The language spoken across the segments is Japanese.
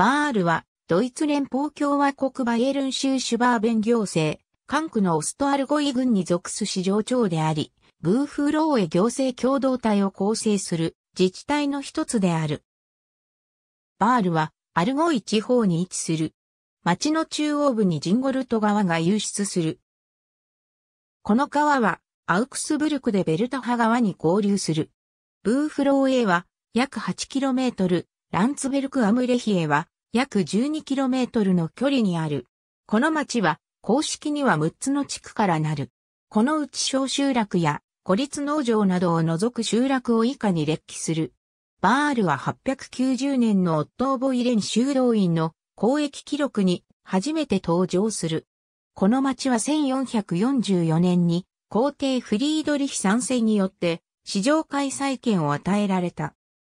バールは、ドイツ連邦共和国バイエルン州シュバーベン行政、管区のオストアルゴイ軍に属す市場長であり、ブーフローへ行政共同体を構成する自治体の一つである。バールは、アルゴイ地方に位置する。町の中央部にジンゴルト川が流出する。この川は、アウクスブルクでベルト派川に合流する。ブーフローへは、約 8km、ランツベルクアムレヒエは約 12km の距離にある。この町は公式には6つの地区からなる。このうち小集落や孤立農場などを除く集落を以下に列記する。バールは890年のオットーボイレン修道院の公益記録に初めて登場する。この町は1444年に皇帝フリードリヒ三世によって市場開催権を与えられた。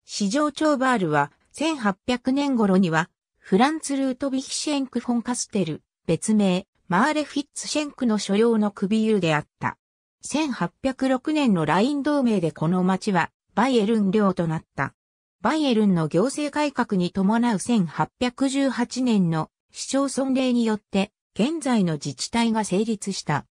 市場長バールは1800年頃には、フランツ・ルートヴィヒシェンク・フォン・カステル、別名、マーレ・フィッツ・シェンクの所領の首湯であった。1806年のライン同盟でこの町は、バイエルン領となった。バイエルンの行政改革に伴う1818年の市町村令によって、現在の自治体が成立した。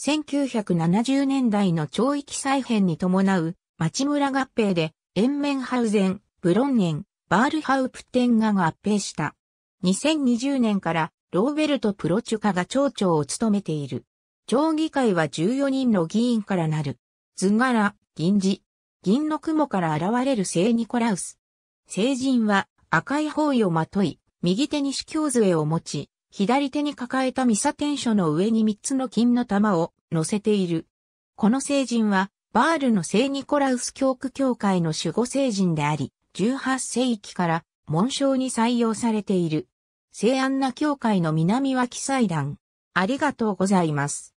1970年代の町域再編に伴う、町村合併で、延ン・ハウゼン、ブロンネン、バールハウプテンが合併した。2020年からローベルト・プロチュカが町長を務めている。町議会は14人の議員からなる。図柄、銀字。銀の雲から現れる聖ニコラウス。聖人は赤い包囲をまとい、右手に司教杖を持ち、左手に抱えたミサ天書の上に3つの金の玉を乗せている。この聖人は、バールの聖ニコラウス教区教会の守護聖人であり、18世紀から紋章に採用されている。聖安な教会の南脇祭壇。ありがとうございます。